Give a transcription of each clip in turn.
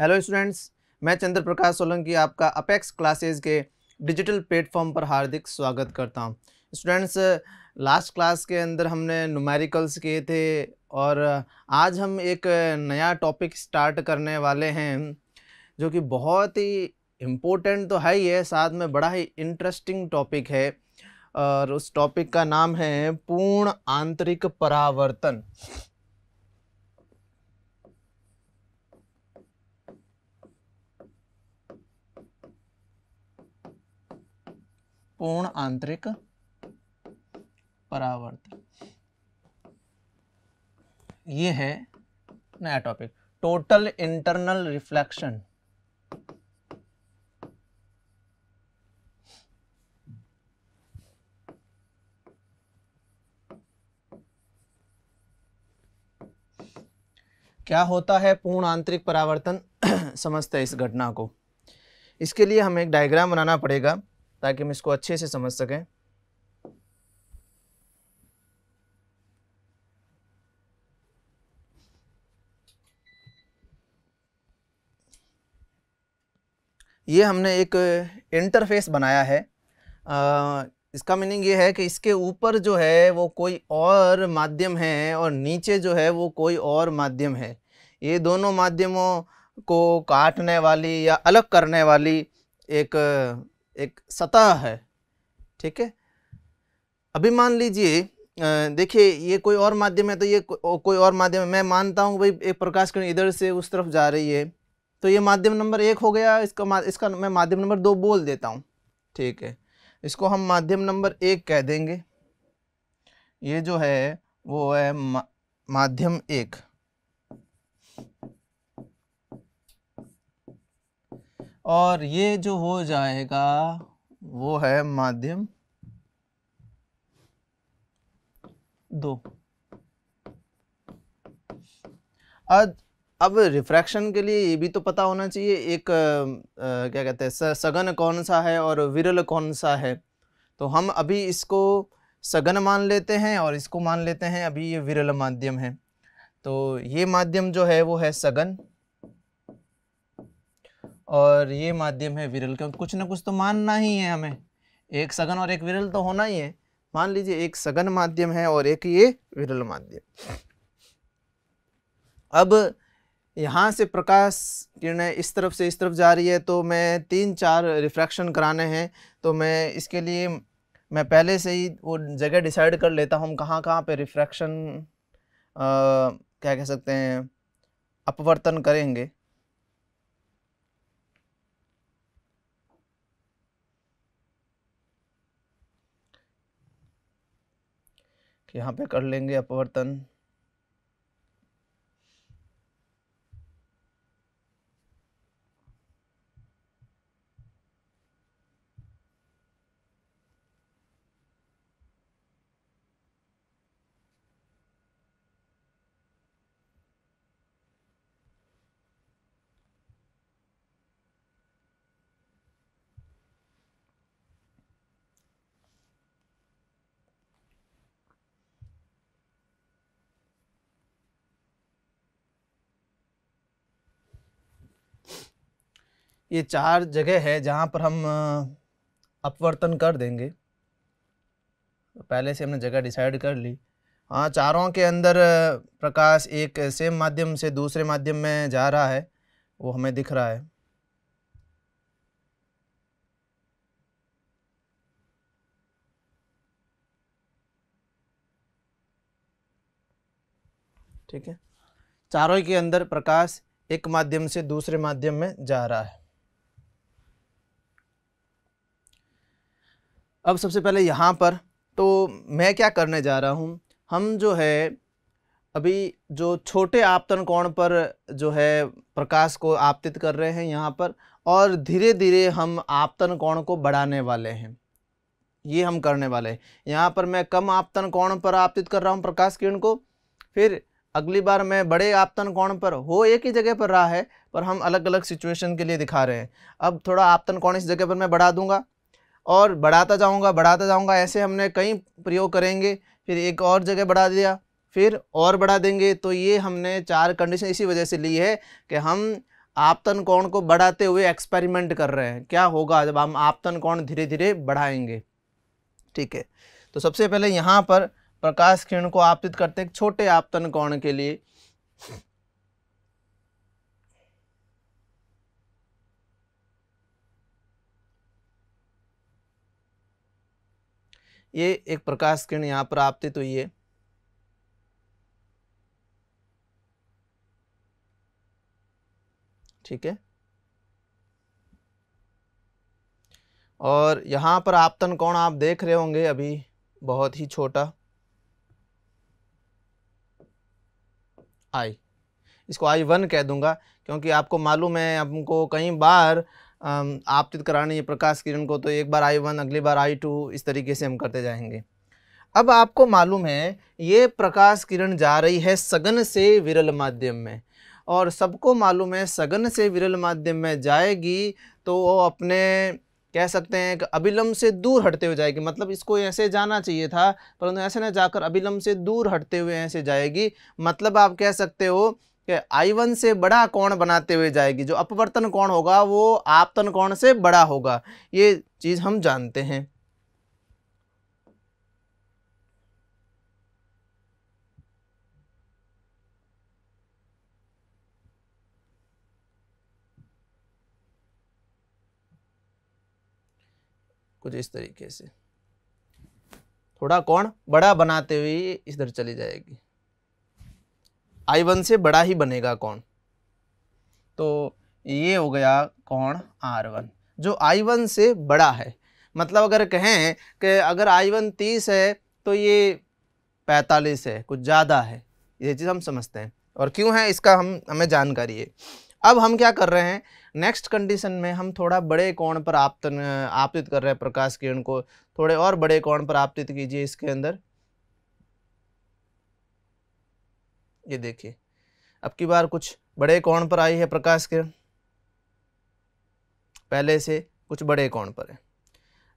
hello students मैं चंद्र प्रकाश सोलंकी आपका Apex classes के डिजिटल प्लेटफॉर्म पर हार्दिक स्वागत करता हूँ स्टूडेंट्स लास्ट क्लास के अंदर हमने नुमेरिकल्स किए थे और आज हम एक नया टॉपिक स्टार्ट करने वाले हैं जो कि बहुत ही इम्पोर्टेंट तो है ही है साथ में बड़ा ही इंटरेस्टिंग टॉपिक है और उस टॉपिक का नाम है पूर्ण आंतरिक परावर्तन पूर्ण आंतरिक परावर्तन ये है नया टॉपिक टोटल इंटरनल रिफ्लेक्शन क्या होता है पूर्ण आंतरिक परावर्तन समझते हैं इस घटना को इसके लिए हमें एक डायग्राम बनाना पड़ेगा ताकि हम इसको अच्छे से समझ सकें ये हमने एक इंटरफेस बनाया है आ, इसका मीनिंग ये है कि इसके ऊपर जो है वो कोई और माध्यम है और नीचे जो है वो कोई और माध्यम है ये दोनों माध्यमों को काटने वाली या अलग करने वाली एक एक सतह है ठीक है अभी मान लीजिए देखिए ये कोई और माध्यम है तो ये को, कोई और माध्यम है मैं मानता हूँ भाई एक प्रकाश किरण इधर से उस तरफ जा रही है तो ये माध्यम नंबर एक हो गया इसका इसका मैं माध्यम नंबर दो बोल देता हूँ ठीक है इसको हम माध्यम नंबर एक कह देंगे ये जो है वो है मा, माध्यम एक और ये जो हो जाएगा वो है माध्यम दो अब अब रिफ्रैक्शन के लिए ये भी तो पता होना चाहिए एक आ, क्या कहते हैं सघन कौन सा है और विरल कौन सा है तो हम अभी इसको सघन मान लेते हैं और इसको मान लेते हैं अभी ये विरल माध्यम है तो ये माध्यम जो है वो है सघन और ये माध्यम है विरल क्योंकि कुछ ना कुछ तो मानना ही है हमें एक सघन और एक विरल तो होना ही है मान लीजिए एक सघन माध्यम है और एक ये विरल माध्यम अब यहाँ से प्रकाश किरणें इस तरफ से इस तरफ जा रही है तो मैं तीन चार रिफ्रैक्शन कराने हैं तो मैं इसके लिए मैं पहले से ही वो जगह डिसाइड कर लेता हूँ कहाँ कहाँ पे रिफ्रैक्शन क्या कह सकते हैं अपवर्तन करेंगे यहाँ पे कर लेंगे अपवर्तन ये चार जगह है जहाँ पर हम अपवर्तन कर देंगे पहले से हमने जगह डिसाइड कर ली हाँ चारों के अंदर प्रकाश एक सेम माध्यम से दूसरे माध्यम में जा रहा है वो हमें दिख रहा है ठीक है चारों के अंदर प्रकाश एक माध्यम से दूसरे माध्यम में जा रहा है अब सबसे पहले यहाँ पर तो मैं क्या करने जा रहा हूँ हम जो है अभी जो छोटे आपतन कोण पर जो है प्रकाश को आपतित कर रहे हैं यहाँ पर और धीरे धीरे हम आपतन कोण को बढ़ाने वाले हैं ये हम करने वाले हैं यहाँ पर मैं कम आपतन कोण पर आपतित कर रहा हूँ प्रकाश किरण को फिर अगली बार मैं बड़े आपतन कोण पर हो एक ही जगह पर रहा है पर हम अलग अलग सिचुएशन के लिए दिखा रहे हैं अब थोड़ा आपतन कोण इस जगह पर मैं बढ़ा दूंगा और बढ़ाता जाऊँगा बढ़ाता जाऊँगा ऐसे हमने कई प्रयोग करेंगे फिर एक और जगह बढ़ा दिया फिर और बढ़ा देंगे तो ये हमने चार कंडीशन इसी वजह से ली है कि हम आपतन कोण को बढ़ाते हुए एक्सपेरिमेंट कर रहे हैं क्या होगा जब हम आपतन कोण धीरे धीरे बढ़ाएंगे ठीक है तो सबसे पहले यहाँ पर प्रकाश किरण को आपतित करते हैं छोटे आपतन कोण के लिए ये एक प्रकाश किरण यहाँ पर आपतित हुई है ठीक है और यहाँ पर आपतन कौन आप देख रहे होंगे अभी बहुत ही छोटा आई इसको आई वन कह दूंगा क्योंकि आपको मालूम है हमको कई बार आपतित कराने ये प्रकाश किरण को तो एक बार आई वन अगली बार आई टू इस तरीके से हम करते जाएंगे अब आपको मालूम है ये प्रकाश किरण जा रही है सघन से विरल माध्यम में और सबको मालूम है सघन से विरल माध्यम में जाएगी तो वो अपने कह सकते हैं कि अभिलम्ब से दूर हटते हुए जाएगी मतलब इसको ऐसे जाना चाहिए था परंतु ऐसे ना जाकर अभिलम्ब से दूर हटते हुए ऐसे जाएगी मतलब आप कह सकते हो कि आई वन से बड़ा कोण बनाते हुए जाएगी जो अपवर्तन कोण होगा वो आपतन कोण से बड़ा होगा ये चीज़ हम जानते हैं कुछ इस तरीके से थोड़ा कोण बड़ा बनाते हुए इधर चली जाएगी आई वन से बड़ा ही बनेगा कौन तो ये हो गया कौन आर वन जो आई वन से बड़ा है मतलब अगर कहें कि अगर आई वन तीस है तो ये पैंतालीस है कुछ ज़्यादा है ये चीज़ हम समझते हैं और क्यों है इसका हम हमें जानकारी है अब हम क्या कर रहे हैं नेक्स्ट कंडीशन में हम थोड़ा बड़े कोण पर आपतन आपतित कर रहे हैं प्रकाश किरण को थोड़े और बड़े कोण पर आपतित कीजिए इसके अंदर ये देखिए अब की बार कुछ बड़े कोण पर आई है प्रकाश किरण पहले से कुछ बड़े कोण पर है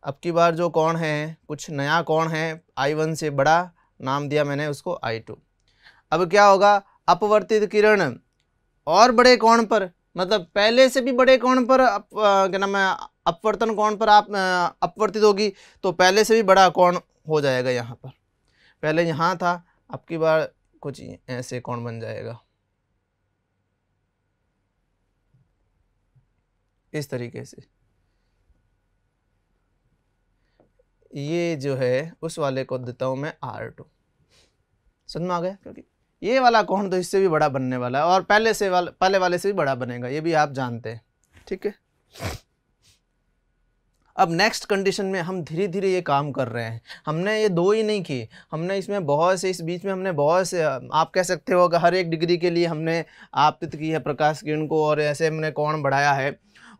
अब की बार जो कोण है कुछ नया कोण है आई वन से बड़ा नाम दिया मैंने उसको आई टू अब क्या होगा अपवर्तित किरण और बड़े कोण पर मतलब पहले से भी बड़े कोण पर अप, क्या नाम है अपवर्तन कोण पर आप अपवर्तित होगी तो पहले से भी बड़ा कोण हो जाएगा यहाँ पर पहले यहाँ था अब की बार कुछ ऐसे कौन बन जाएगा इस तरीके से ये जो है उस वाले को देता हूँ मैं आर टू समझ में आ गया क्योंकि ये वाला कौन तो इससे भी बड़ा बनने वाला है और पहले से वाला पहले वाले से भी बड़ा बनेगा ये भी आप जानते हैं ठीक है अब नेक्स्ट कंडीशन में हम धीरे धीरे ये काम कर रहे हैं हमने ये दो ही नहीं किए हमने इसमें बहुत से इस बीच में हमने बहुत से आप कह सकते हो कि हर एक डिग्री के लिए हमने आपतित की है प्रकाश किरण को और ऐसे हमने कौन बढ़ाया है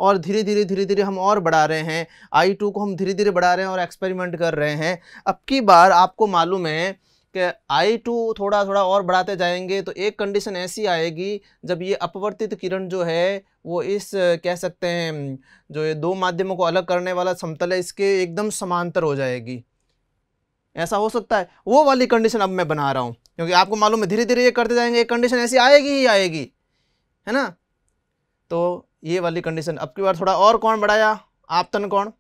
और धीरे धीरे धीरे धीरे हम और बढ़ा रहे हैं आई टू को हम धीरे धीरे बढ़ा रहे हैं और एक्सपेरिमेंट कर रहे हैं अब की बार आपको मालूम है कि आई टू थोड़ा थोड़ा और बढ़ाते जाएंगे तो एक कंडीशन ऐसी आएगी जब ये अपवर्तित किरण जो है वो इस कह सकते हैं जो ये दो माध्यमों को अलग करने वाला समतल है इसके एकदम समांतर हो जाएगी ऐसा हो सकता है वो वाली कंडीशन अब मैं बना रहा हूँ क्योंकि आपको मालूम है धीरे धीरे ये करते जाएंगे कंडीशन ऐसी आएगी ही आएगी है ना तो ये वाली कंडीशन अब की बार थोड़ा और कौन बढ़ाया आपतन कौन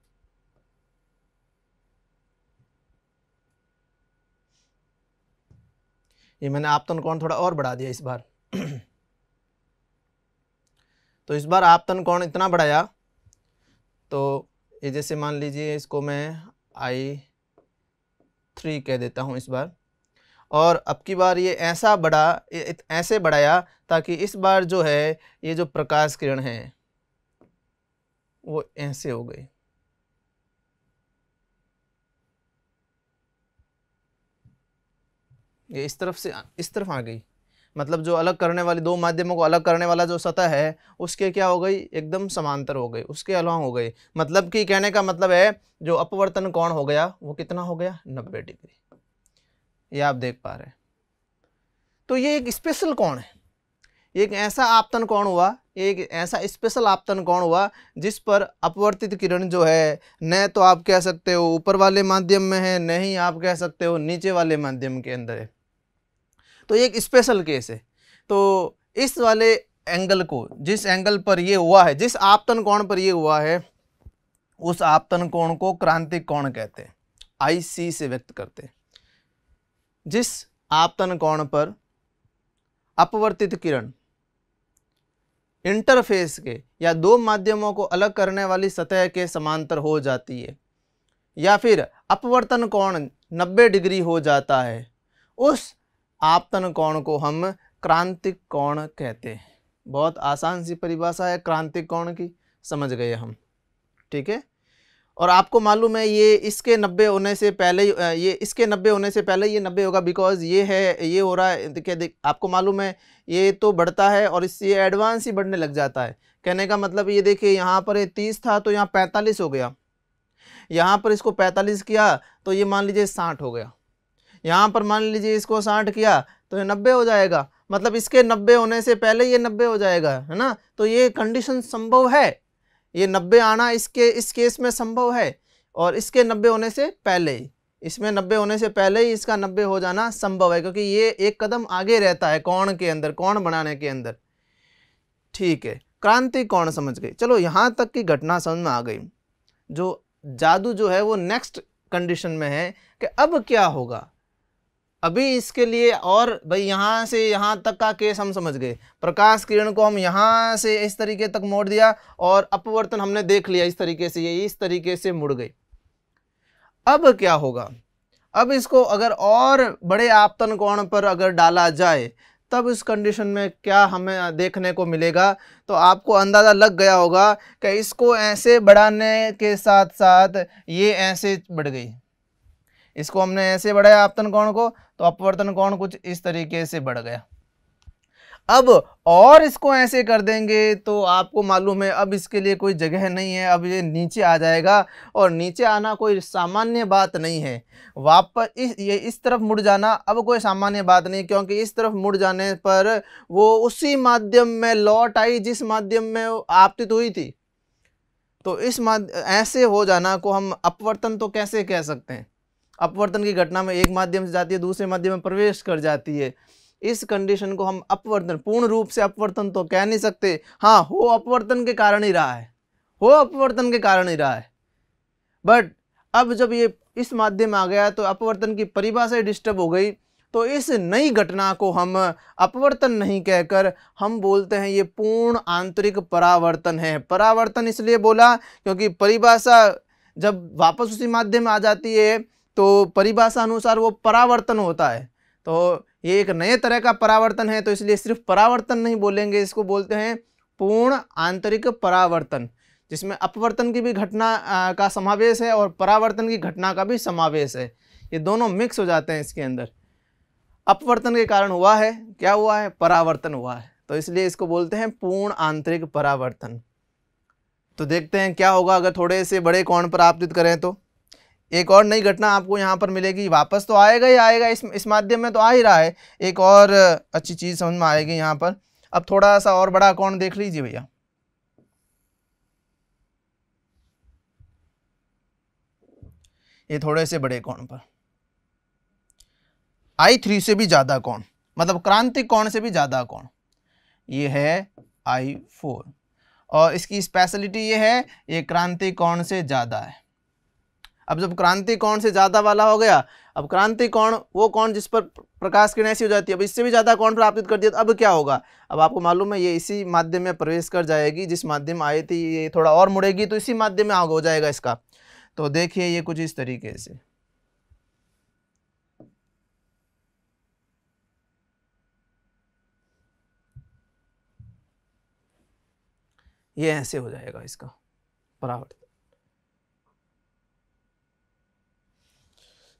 ये मैंने आपतन कौन थोड़ा और बढ़ा दिया इस बार तो इस बार आपतन कोण इतना बढ़ाया तो ये जैसे मान लीजिए इसको मैं आई थ्री कह देता हूँ इस बार और अब की बार ये ऐसा बढ़ा ऐसे बढ़ाया ताकि इस बार जो है ये जो प्रकाश किरण है वो ऐसे हो गई ये इस तरफ से इस तरफ आ गई मतलब जो अलग करने वाली दो माध्यमों को अलग करने वाला जो सतह है उसके क्या हो गई एकदम समांतर हो गई उसके अलॉन्ग हो गई मतलब कि कहने का मतलब है जो अपवर्तन कोण हो गया वो कितना हो गया नब्बे डिग्री ये आप देख पा रहे हैं तो ये एक स्पेशल कोण है एक ऐसा आपतन कोण हुआ एक ऐसा स्पेशल आपतन कोण हुआ जिस पर अपवर्तित किरण जो है न तो आप कह सकते हो ऊपर वाले माध्यम में है न ही आप कह सकते हो नीचे वाले माध्यम के अंदर है तो ये एक स्पेशल केस है तो इस वाले एंगल को जिस एंगल पर ये हुआ है जिस आपतन कोण पर ये हुआ है उस आपतन कोण को क्रांतिक कोण कहते हैं आई सी से व्यक्त करते हैं जिस आपतन कोण पर अपवर्तित किरण इंटरफेस के या दो माध्यमों को अलग करने वाली सतह के समांतर हो जाती है या फिर अपवर्तन कोण 90 डिग्री हो जाता है उस आपतन कोण को हम क्रांतिक कोण कहते हैं बहुत आसान सी परिभाषा है क्रांतिक कोण की समझ गए हम ठीक है और आपको मालूम है ये इसके नब्बे होने से पहले ये इसके नब्बे होने से पहले ये नब्बे होगा बिकॉज ये है ये हो रहा है क्या देख आपको मालूम है ये तो बढ़ता है और इससे एडवांस ही बढ़ने लग जाता है कहने का मतलब ये देखिए यहाँ पर तीस था तो यहाँ पैंतालीस हो गया यहाँ पर इसको पैंतालीस किया तो ये मान लीजिए साठ हो गया यहाँ पर मान लीजिए इसको साठ किया तो ये नब्बे हो जाएगा मतलब इसके नब्बे होने से पहले ये नब्बे हो जाएगा है ना तो ये कंडीशन संभव है ये नब्बे आना इसके इस केस में संभव है और इसके नब्बे होने से पहले ही इसमें नब्बे होने से पहले ही इसका नब्बे हो जाना संभव है क्योंकि ये एक कदम आगे रहता है कौन के अंदर कौन बनाने के अंदर ठीक है क्रांति कौन समझ गई चलो यहाँ तक की घटना समझ में आ गई जो जादू जो है वो नेक्स्ट कंडीशन में है कि अब क्या होगा अभी इसके लिए और भाई यहाँ से यहाँ तक का केस हम समझ गए प्रकाश किरण को हम यहाँ से इस तरीके तक मोड़ दिया और अपवर्तन हमने देख लिया इस तरीके से ये इस तरीके से मुड़ गई अब क्या होगा अब इसको अगर और बड़े आपतन कोण पर अगर डाला जाए तब इस कंडीशन में क्या हमें देखने को मिलेगा तो आपको अंदाज़ा लग गया होगा कि इसको ऐसे बढ़ाने के साथ साथ ये ऐसे बढ़ गई इसको हमने ऐसे बढ़ाया आपतन कोण को तो अपवर्तन कोण कुछ इस तरीके से बढ़ गया अब और इसको ऐसे कर देंगे तो आपको मालूम है अब इसके लिए कोई जगह नहीं है अब ये नीचे आ जाएगा और नीचे आना कोई सामान्य बात नहीं है वापस इस ये इस तरफ मुड़ जाना अब कोई सामान्य बात नहीं क्योंकि इस तरफ मुड़ जाने पर वो उसी माध्यम में लौट आई जिस माध्यम में आपतित हुई थी तो इस माध्यम ऐसे हो जाना को हम अपवर्तन तो कैसे कह सकते हैं अपवर्तन की घटना में एक माध्यम से जाती है दूसरे माध्यम में प्रवेश कर जाती है इस कंडीशन को हम अपवर्तन पूर्ण रूप से अपवर्तन तो कह नहीं सकते हाँ हो अपवर्तन के कारण ही रहा है हो अपवर्तन के कारण ही रहा है बट अब जब ये इस माध्यम आ गया तो अपवर्तन की परिभाषा डिस्टर्ब हो गई तो इस नई घटना को हम अपवर्तन नहीं कहकर हम बोलते हैं ये पूर्ण आंतरिक परावर्तन है परावर्तन इसलिए बोला क्योंकि परिभाषा जब वापस उसी माध्यम आ जाती है तो परिभाषा अनुसार वो परावर्तन होता है तो ये एक नए तरह का परावर्तन है तो इसलिए सिर्फ परावर्तन नहीं बोलेंगे इसको बोलते हैं पूर्ण आंतरिक परावर्तन जिसमें अपवर्तन की भी घटना का समावेश है और परावर्तन की घटना का भी समावेश है ये दोनों मिक्स हो जाते हैं इसके अंदर अपवर्तन के कारण हुआ है क्या हुआ है परावर्तन हुआ है तो इसलिए इसको बोलते हैं पूर्ण आंतरिक परावर्तन तो देखते हैं क्या होगा अगर थोड़े से बड़े कोण प्राप्त करें तो एक और नई घटना आपको यहाँ पर मिलेगी वापस तो आएगा ही आएगा इस इस माध्यम में तो आ ही रहा है एक और अच्छी चीज़ समझ में आएगी यहाँ पर अब थोड़ा सा और बड़ा अकाउंट देख लीजिए भैया ये थोड़े से बड़े कौन पर आई थ्री से भी ज़्यादा कौन मतलब क्रांतिक कौन से भी ज़्यादा कौन ये है आई फोर और इसकी स्पेशलिटी ये है ये क्रांतिक कौन से ज़्यादा है अब जब क्रांति कौन से ज़्यादा वाला हो गया अब क्रांति कौन वो कौन जिस पर प्रकाश किरण ऐसी हो जाती है अब इससे भी ज़्यादा कौन प्राप्त कर दिया अब क्या होगा अब आपको मालूम है ये इसी माध्यम में प्रवेश कर जाएगी जिस माध्यम आई थी ये थोड़ा और मुड़ेगी तो इसी माध्यम में आग हो जाएगा इसका तो देखिए ये कुछ इस तरीके से ये ऐसे हो जाएगा इसका बराबर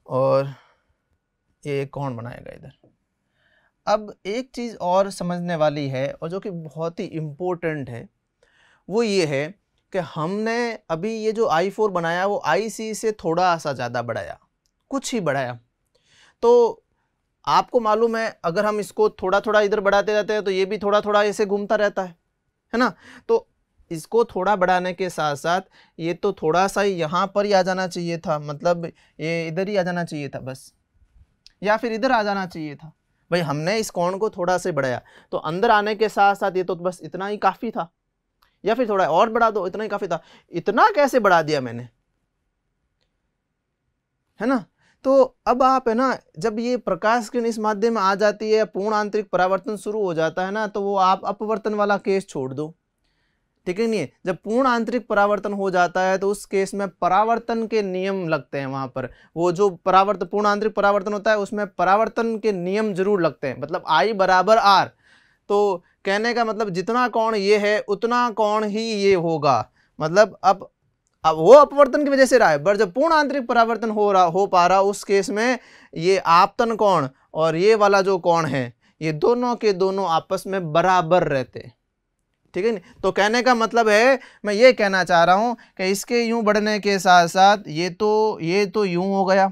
और ये कौन बनाएगा इधर अब एक चीज़ और समझने वाली है और जो कि बहुत ही इम्पोर्टेंट है वो ये है कि हमने अभी ये जो आई फोर बनाया वो आई सी से थोड़ा सा ज़्यादा बढ़ाया कुछ ही बढ़ाया तो आपको मालूम है अगर हम इसको थोड़ा थोड़ा इधर बढ़ाते रहते हैं तो ये भी थोड़ा थोड़ा ऐसे घूमता रहता है है ना तो इसको थोड़ा बढ़ाने के साथ साथ ये तो थोड़ा सा यहाँ पर ही आ जाना चाहिए था मतलब ये इधर ही आ जाना चाहिए था बस या फिर इधर आ जाना चाहिए था भाई हमने इस कोण को थोड़ा से बढ़ाया तो अंदर आने के साथ साथ ये तो बस इतना ही काफ़ी था या फिर थोड़ा और बढ़ा दो इतना ही काफ़ी था इतना कैसे बढ़ा दिया मैंने है ना तो अब आप है ना जब ये प्रकाश किरण इस माध्यम में आ जाती है पूर्ण आंतरिक परावर्तन शुरू हो जाता है ना तो वो आप अपवर्तन वाला केस छोड़ दो ठीक है नहीं जब पूर्ण आंतरिक परावर्तन हो जाता है तो उस केस में परावर्तन के नियम लगते हैं वहाँ पर वो जो परावर्तन पूर्ण आंतरिक परावर्तन होता है उसमें परावर्तन के नियम जरूर लगते हैं मतलब आई बराबर आर तो कहने का मतलब जितना कौन ये है उतना कौन ही ये होगा मतलब अब अब वो अपवर्तन की वजह से रहा है पर जब पूर्ण आंतरिक परावर्तन हो रहा हो पा रहा उस केस में ये आपतन कौन और ये वाला जो कौन है ये दोनों के दोनों आपस में बराबर रहते हैं ठीक है तो कहने का मतलब है मैं ये कहना चाह रहा हूँ कि इसके यूँ बढ़ने के साथ साथ ये तो ये तो यूँ हो गया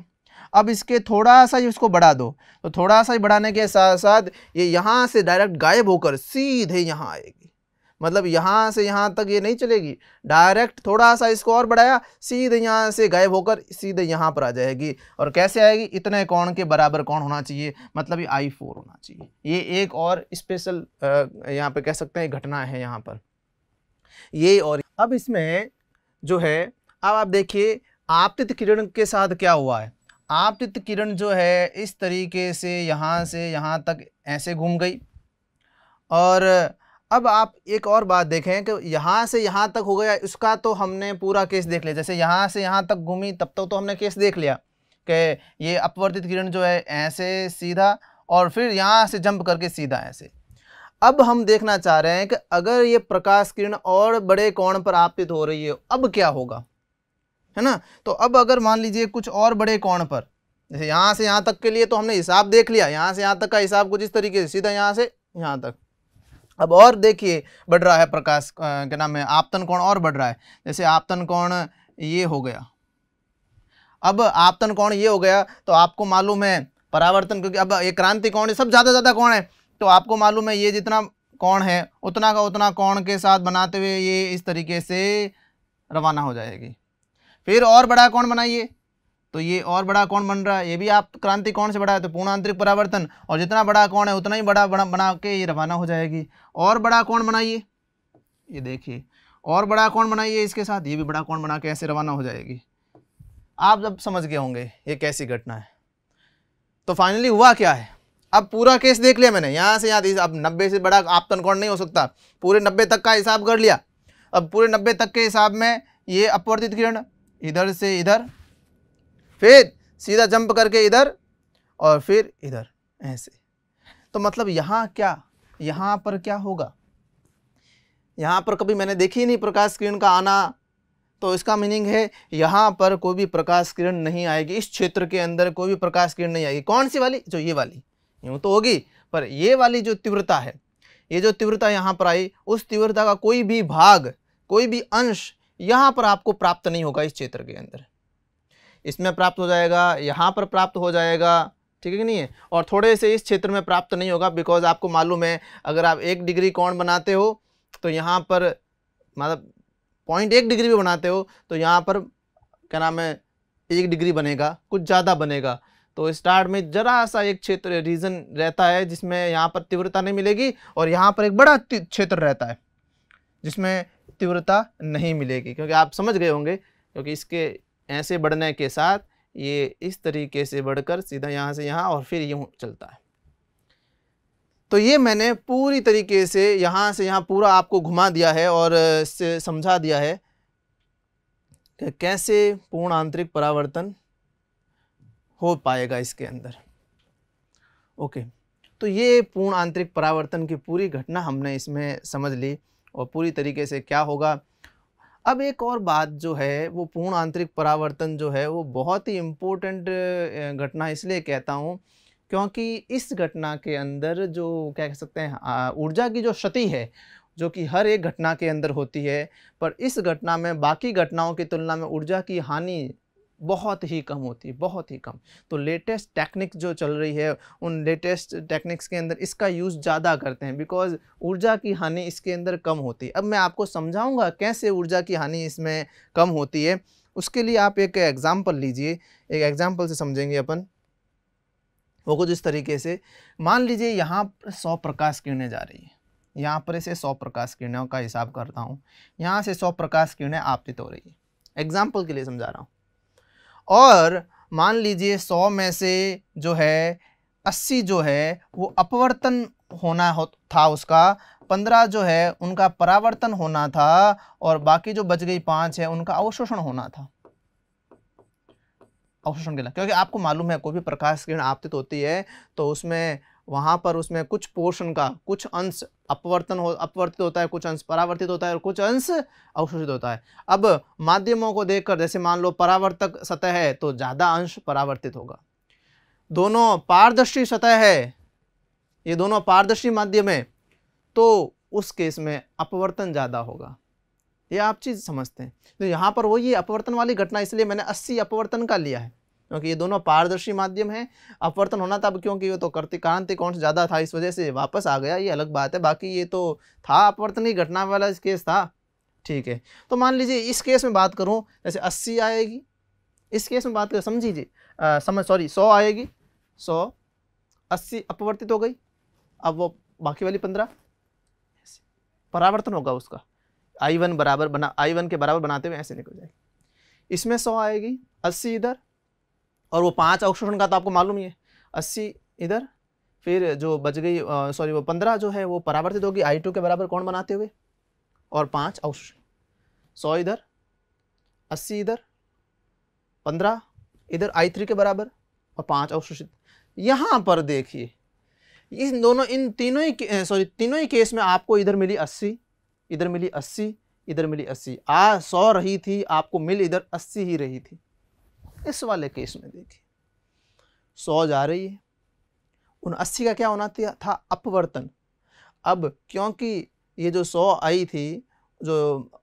अब इसके थोड़ा सा ही उसको बढ़ा दो तो थोड़ा सा ही बढ़ाने के साथ साथ ये यहाँ से डायरेक्ट गायब होकर सीधे यहाँ आएगी मतलब यहाँ से यहाँ तक ये नहीं चलेगी डायरेक्ट थोड़ा सा इसको और बढ़ाया सीधे यहाँ से गायब होकर सीधे यहाँ पर आ जाएगी और कैसे आएगी इतने कौन के बराबर कौन होना चाहिए मतलब ये आई फोर होना चाहिए ये एक और स्पेशल यहाँ पर कह सकते हैं घटना है यहाँ पर ये और अब इसमें जो है अब आप देखिए आपतित किरण के साथ क्या हुआ है आपतित किरण जो है इस तरीके से यहाँ से यहाँ तक ऐसे घूम गई और अब आप एक और बात देखें कि यहाँ से यहाँ तक हो गया इसका तो हमने पूरा केस देख लिया जैसे यहाँ से यहाँ तक घूमी तब तक तो, तो हमने केस देख लिया कि ये अपवर्तित किरण जो है ऐसे सीधा और फिर यहाँ से जंप करके सीधा ऐसे अब हम देखना चाह रहे हैं कि अगर ये प्रकाश किरण और बड़े कोण पर आपतित हो रही है अब क्या होगा है ना तो अब अगर मान लीजिए कुछ और बड़े कोण पर जैसे यहाँ से यहाँ तक के लिए तो हमने हिसाब देख लिया यहाँ से यहाँ तक का हिसाब कुछ इस तरीके से सीधा यहाँ से यहाँ तक अब और देखिए बढ़ रहा है प्रकाश क्या नाम है आपतन कोण और बढ़ रहा है जैसे आपतन कोण ये हो गया अब आपतन कोण ये हो गया तो आपको मालूम है परावर्तन क्योंकि अब ये क्रांति कोण है सब ज़्यादा ज़्यादा कौन है तो आपको मालूम है ये जितना कोण है उतना का उतना कोण के साथ बनाते हुए ये इस तरीके से रवाना हो जाएगी फिर और बड़ा कौन बनाइए तो ये और बड़ा कौन बन रहा है ये भी आप क्रांति कौन से बड़ा है तो पूर्ण आंतरिक परावर्तन और जितना बड़ा कौन है उतना ही बड़ा बना बना के ये रवाना हो जाएगी और बड़ा कौन बनाइए ये देखिए और बड़ा कौन बनाइए इसके साथ ये भी बड़ा कौन बना के ऐसे रवाना हो जाएगी आप जब समझ गए होंगे ये कैसी घटना है तो फाइनली हुआ क्या है अब पूरा केस देख लिया मैंने यहाँ से यहाँ अब नब्बे से बड़ा आपतन कौन नहीं हो सकता पूरे नब्बे तक का हिसाब कर लिया अब पूरे नब्बे तक के हिसाब में ये अपवर्तित किरण इधर से इधर फिर सीधा जंप करके इधर और फिर इधर ऐसे तो मतलब यहाँ क्या यहाँ पर क्या होगा यहाँ पर कभी मैंने देखी नहीं प्रकाश किरण का आना तो इसका मीनिंग है यहाँ पर कोई भी प्रकाश किरण नहीं आएगी इस क्षेत्र के अंदर कोई भी प्रकाश किरण नहीं आएगी कौन सी वाली जो ये वाली यूँ तो होगी पर ये वाली जो तीव्रता है ये जो तीव्रता यहाँ पर आई उस तीव्रता का कोई भी भाग कोई भी अंश यहाँ पर आपको प्राप्त नहीं होगा इस क्षेत्र के अंदर इसमें प्राप्त हो जाएगा यहाँ पर प्राप्त हो जाएगा ठीक है कि नहीं है और थोड़े से इस क्षेत्र में प्राप्त नहीं होगा बिकॉज आपको मालूम है अगर आप एक डिग्री कौन बनाते हो तो यहाँ पर मतलब पॉइंट एक डिग्री भी बनाते हो तो यहाँ पर क्या नाम है एक डिग्री बनेगा कुछ ज़्यादा बनेगा तो स्टार्ट में ज़रा सा एक क्षेत्र रीजन रहता है जिसमें यहाँ पर तीव्रता नहीं मिलेगी और यहाँ पर एक बड़ा क्षेत्र रहता है जिसमें तीव्रता नहीं मिलेगी क्योंकि आप समझ गए होंगे क्योंकि इसके ऐसे बढ़ने के साथ ये इस तरीके से बढ़कर सीधा यहाँ से यहाँ और फिर यूँ चलता है तो ये मैंने पूरी तरीके से यहाँ से यहाँ पूरा आपको घुमा दिया है और समझा दिया है कि कैसे पूर्ण आंतरिक परावर्तन हो पाएगा इसके अंदर ओके तो ये पूर्ण आंतरिक परावर्तन की पूरी घटना हमने इसमें समझ ली और पूरी तरीके से क्या होगा अब एक और बात जो है वो पूर्ण आंतरिक परावर्तन जो है वो बहुत ही इम्पोर्टेंट घटना इसलिए कहता हूँ क्योंकि इस घटना के अंदर जो क्या कह सकते हैं ऊर्जा की जो क्षति है जो कि हर एक घटना के अंदर होती है पर इस घटना में बाकी घटनाओं की तुलना में ऊर्जा की हानि बहुत ही कम होती है बहुत ही कम तो लेटेस्ट टेक्निक जो चल रही है उन लेटेस्ट टेक्निक्स के अंदर इसका यूज़ ज़्यादा करते हैं बिकॉज ऊर्जा की हानि इसके अंदर कम होती है अब मैं आपको समझाऊंगा कैसे ऊर्जा की हानि इसमें कम होती है उसके लिए आप एक एग्ज़ाम्पल लीजिए एक एग्ज़ाम्पल से समझेंगे अपन वो कुछ इस तरीके से मान लीजिए यहाँ पर सौ प्रकाश किरणें जा रही है यहाँ पर से सौ प्रकाश किरणों का हिसाब करता हूँ यहाँ से सौ प्रकाश किरणें आपतित हो रही है एग्जाम्पल के लिए समझा रहा हूँ और मान लीजिए सौ में से जो है अस्सी जो है वो अपवर्तन होना हो था उसका पंद्रह जो है उनका परावर्तन होना था और बाकी जो बच गई पाँच है उनका अवशोषण होना था अवशोषण के लिए क्योंकि आपको मालूम है कोई भी प्रकाश किरण आपतित होती है तो उसमें वहाँ पर उसमें कुछ पोर्शन का कुछ अंश अपवर्तन हो अपवर्तित होता है कुछ अंश परावर्तित होता है और कुछ अंश अवशोषित होता है अब माध्यमों को देखकर जैसे मान लो परावर्तक सतह है तो ज़्यादा अंश परावर्तित होगा दोनों पारदर्शी सतह है ये दोनों पारदर्शी माध्यम है तो उस केस में अपवर्तन ज़्यादा होगा ये आप चीज़ समझते हैं तो यहाँ पर वही अपवर्तन वाली घटना इसलिए मैंने अस्सी अपवर्तन का लिया है क्योंकि ये दोनों पारदर्शी माध्यम है अपवर्तन होना था क्योंकि ये तो क्रांति कौन से ज़्यादा था इस वजह से वापस आ गया ये अलग बात है बाकी ये तो था अपवर्तन ही घटना वाला केस था ठीक है तो मान लीजिए इस केस में बात करूँ जैसे अस्सी आएगी इस केस में बात करें समझीजिए समझ सॉरी सौ आएगी सौ अस्सी अपवर्तित हो गई अब वो बाकी वाली पंद्रह परावर्तन होगा उसका आई वन बराबर बना आई वन के बराबर बनाते हुए ऐसे निकल जाएगी इसमें सौ आएगी अस्सी इधर और वो पाँच अवशोषण का तो आपको मालूम ही है अस्सी इधर फिर जो बच गई सॉरी वो पंद्रह जो है वो परावर्तित होगी आई टू के बराबर कौन बनाते हुए और पाँच अवशोषण सौ इधर अस्सी इधर पंद्रह इधर आई थ्री के बराबर और पाँच अवशोषित यहाँ पर देखिए इन दोनों इन तीनों ही सॉरी तीनों ही केस में आपको इधर मिली अस्सी इधर मिली अस्सी इधर मिली अस्सी आ सौ रही थी आपको मिल इधर अस्सी ही रही थी इस वाले केस में देखिए सौ जा रही है उन अस्सी का क्या होना था अपवर्तन अब क्योंकि ये जो सौ आई थी जो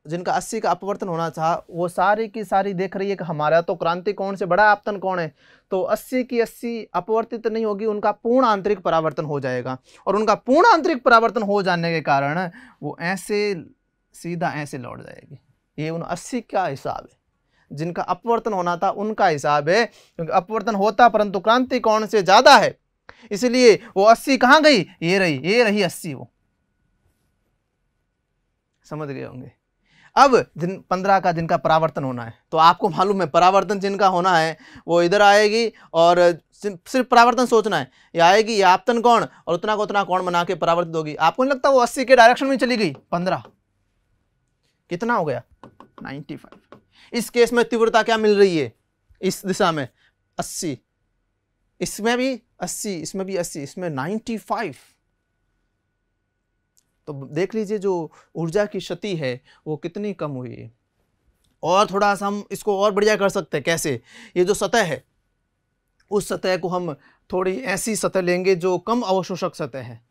जिनका अस्सी का अपवर्तन होना था वो सारी की सारी देख रही है कि हमारा तो क्रांति कौन से बड़ा आपतन कौन है तो अस्सी की अस्सी अपवर्तित नहीं होगी उनका पूर्ण आंतरिक परावर्तन हो जाएगा और उनका पूर्ण आंतरिक परावर्तन हो जाने के कारण वो ऐसे सीधा ऐसे लौट जाएगी ये उन अस्सी का हिसाब है जिनका अपवर्तन होना था उनका हिसाब है क्योंकि अपवर्तन होता परंतु क्रांति कौन से ज़्यादा है इसलिए वो अस्सी कहाँ गई ये रही ये रही अस्सी वो समझ गए होंगे अब दिन पंद्रह का दिन का परावर्तन होना है तो आपको मालूम है परावर्तन जिनका होना है वो इधर आएगी और सिर्फ परावर्तन सोचना है ये आएगी ये आपतन कौन और उतना को उतना कौन बना के परावर्तित होगी आपको नहीं लगता वो अस्सी के डायरेक्शन में चली गई पंद्रह कितना हो गया नाइन्टी फाइव इस केस में तीव्रता क्या मिल रही है इस दिशा में अस्सी इसमें भी अस्सी इसमें भी अस्सी इसमें नाइन्टी फाइव तो देख लीजिए जो ऊर्जा की क्षति है वो कितनी कम हुई है और थोड़ा सा हम इसको और बढ़िया कर सकते हैं कैसे ये जो सतह है उस सतह को हम थोड़ी ऐसी सतह लेंगे जो कम अवशोषक सतह है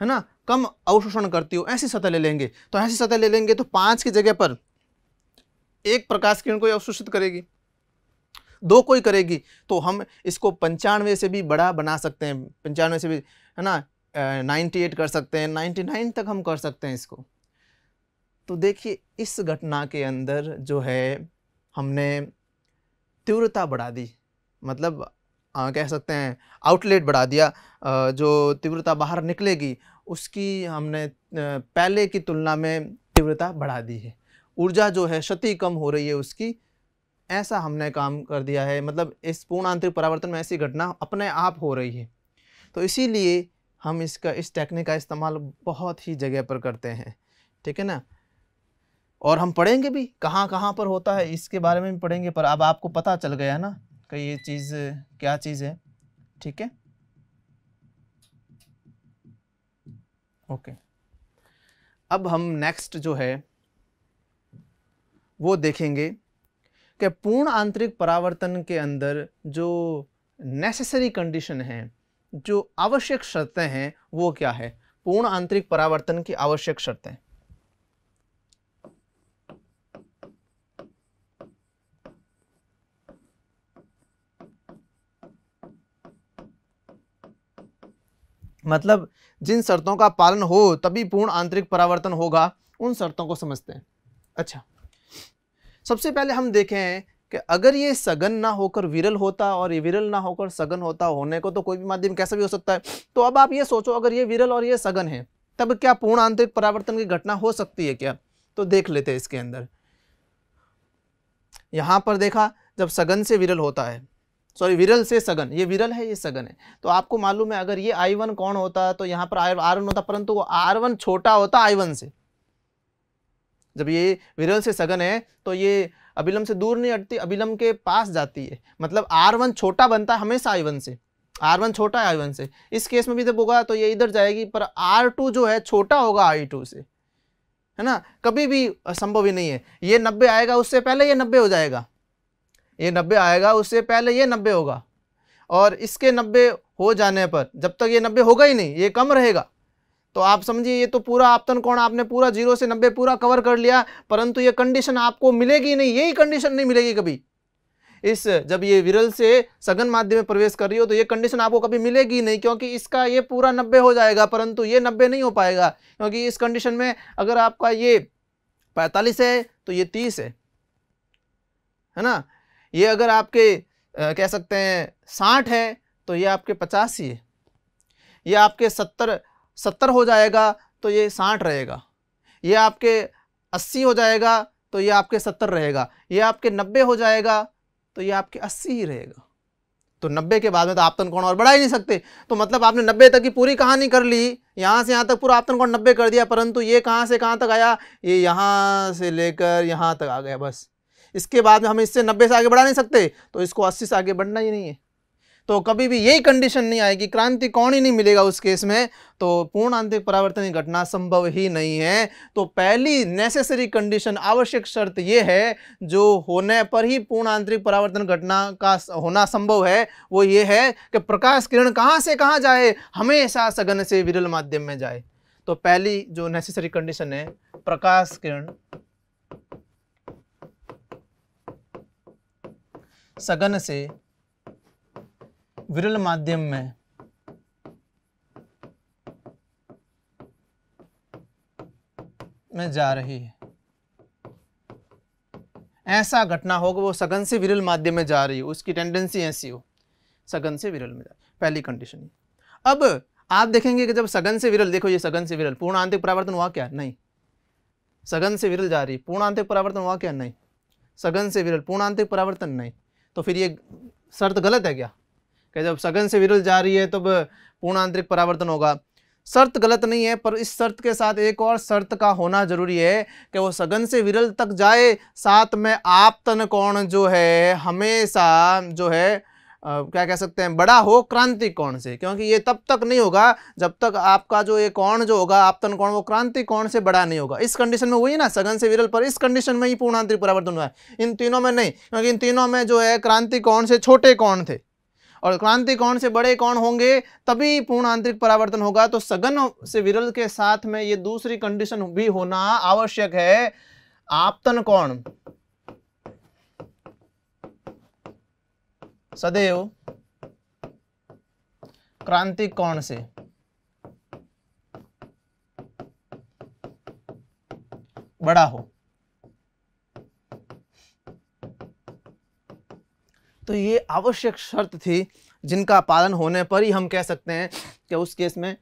है ना कम अवशोषण करती हो ऐसी सतह ले लेंगे तो ऐसी सतह ले लेंगे तो पाँच की जगह पर एक प्रकाश किरण को अवशोषित करेगी दो कोई करेगी तो हम इसको पंचानवे से भी बड़ा बना सकते हैं पंचानवे से भी है ना नाइन्टी एट कर सकते हैं नाइन्टी नाइन तक हम कर सकते हैं इसको तो देखिए इस घटना के अंदर जो है हमने तीव्रता बढ़ा दी मतलब आ, कह सकते हैं आउटलेट बढ़ा दिया आ, जो तीव्रता बाहर निकलेगी उसकी हमने पहले की तुलना में तीव्रता बढ़ा दी है ऊर्जा जो है क्षति कम हो रही है उसकी ऐसा हमने काम कर दिया है मतलब इस पूर्ण आंतरिक परावर्तन में ऐसी घटना अपने आप हो रही है तो इसीलिए हम इसका इस टेक्निक का इस्तेमाल बहुत ही जगह पर करते हैं ठीक है ना और हम पढ़ेंगे भी कहाँ कहाँ पर होता है इसके बारे में भी पढ़ेंगे पर अब आपको पता चल गया ना कि ये चीज़ क्या चीज़ है ठीक है ओके अब हम नेक्स्ट जो है वो देखेंगे कि पूर्ण आंतरिक परावर्तन के अंदर जो नेसेसरी कंडीशन है जो आवश्यक शर्तें हैं वो क्या है पूर्ण आंतरिक परावर्तन की आवश्यक शर्तें मतलब जिन शर्तों का पालन हो तभी पूर्ण आंतरिक परावर्तन होगा उन शर्तों को समझते हैं अच्छा सबसे पहले हम देखें कि अगर ये सघन ना होकर विरल होता और ये विरल ना होकर सघन होता होने को तो कोई भी माध्यम कैसा भी हो सकता है तो अब आप ये सोचो अगर ये विरल और ये सघन है तब क्या पूर्ण आंतरिक परावर्तन की घटना हो सकती है क्या तो देख लेते हैं इसके अंदर यहां पर देखा जब सघन से विरल होता है सॉरी विरल से सघन ये विरल है ये सघन है तो आपको मालूम है अगर ये आई वन कौन होता तो यहाँ पर आर वन होता परंतु वो आर वन छोटा होता आई वन से जब ये विरल से सघन है तो ये अभिलम से दूर नहीं हटती अभिलम के पास जाती है मतलब आर वन छोटा बनता है हमेशा आई वन से आर वन छोटा है आई वन से इस केस में भी जब होगा तो ये इधर जाएगी पर आर टू जो है छोटा होगा आई टू से है ना कभी भी संभव ही नहीं है ये नब्बे आएगा उससे पहले ये नब्बे हो जाएगा ये नब्बे आएगा उससे पहले ये नब्बे होगा और इसके नब्बे हो जाने पर जब तक ये नब्बे होगा ही नहीं ये कम रहेगा तो आप समझिए ये तो पूरा आपतन कोण आपने पूरा जीरो से नब्बे पूरा कवर कर लिया परंतु ये कंडीशन आपको मिलेगी नहीं यही कंडीशन नहीं मिलेगी कभी इस जब ये विरल से सघन माध्यम में प्रवेश कर रही हो तो ये कंडीशन आपको कभी मिलेगी नहीं क्योंकि इसका ये पूरा नब्बे हो जाएगा परंतु ये नब्बे नहीं हो पाएगा क्योंकि इस कंडीशन में अगर आपका ये पैंतालीस है तो ये तीस है है ना ये अगर आपके आ, कह सकते हैं साठ है तो ये आपके पचासी है ये आपके सत्तर सत्तर हो जाएगा तो ये साठ रहेगा ये आपके अस्सी हो जाएगा तो ये आपके सत्तर रहेगा ये आपके नब्बे हो जाएगा तो ये आपके अस्सी ही रहेगा तो नब्बे के बाद में तो आपतन कोण और बढ़ा ही नहीं सकते तो मतलब आपने नब्बे तक की पूरी कहानी कर ली यहाँ से यहाँ तक पूरा आपतन कोण नब्बे कर दिया परंतु ये कहाँ से कहाँ तक आया ये यहाँ से लेकर यहाँ तक आ गया बस इसके बाद में हम इससे नब्बे से आगे बढ़ा नहीं सकते तो इसको अस्सी से आगे बढ़ना ही नहीं है तो कभी भी यही कंडीशन नहीं आएगी क्रांति कौन ही नहीं मिलेगा उस केस में तो पूर्ण आंतरिक परावर्तन घटना संभव ही नहीं है तो पहली नेसेसरी कंडीशन आवश्यक शर्त यह है जो होने पर ही पूर्ण आंतरिक परावर्तन घटना का होना संभव है वो ये है कि प्रकाश किरण कहाँ से कहाँ जाए हमेशा सघन से विरल माध्यम में जाए तो पहली जो नेसेसरी कंडीशन है प्रकाश किरण सघन से विरल माध्यम में में जा रही है ऐसा घटना होगा वो सघन से विरल माध्यम में जा रही हो उसकी टेंडेंसी ऐसी हो सघन से विरल में जा पहली कंडीशन अब आप देखेंगे कि जब सघन से विरल देखो ये सघन से विरल पूर्ण आंतरिक परावर्तन हुआ क्या नहीं सघन से विरल जा रही पूर्ण आंतरिक परावर्तन हुआ क्या नहीं सघन से विरल पूर्ण आंतरिक परावर्तन नहीं तो फिर ये शर्त गलत है क्या कि जब सघन से विरल जा रही है तब पूर्ण आंतरिक परावर्तन होगा शर्त गलत नहीं है पर इस शर्त के साथ एक और शर्त का होना जरूरी है कि वो सघन से विरल तक जाए साथ में आपतन कोण जो है हमेशा जो है आ, क्या कह सकते हैं बड़ा हो क्रांति कोण से क्योंकि ये तब तक नहीं होगा जब तक आपका जो ये कोण जो होगा आपतन कोण वो क्रांति कोण से बड़ा नहीं होगा इस कंडीशन में वही ना सघन से विरल पर इस कंडीशन में ही पूर्णांतरिक परावर्तन हुआ है इन तीनों में नहीं क्योंकि इन तीनों में जो है क्रांति कोण से छोटे कौन थे और क्रांति कौन से बड़े कौन होंगे तभी पूर्ण आंतरिक परावर्तन होगा तो सघन से विरल के साथ में ये दूसरी कंडीशन भी होना आवश्यक है आपतन कौन सदैव क्रांति कौन से बड़ा हो तो ये आवश्यक शर्त थी जिनका पालन होने पर ही हम कह सकते हैं कि उस केस में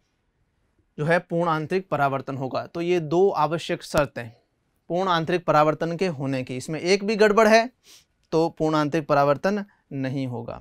जो है पूर्ण आंतरिक परावर्तन होगा तो ये दो आवश्यक शर्तें पूर्ण आंतरिक परावर्तन के होने की इसमें एक भी गड़बड़ है तो पूर्ण आंतरिक परावर्तन नहीं होगा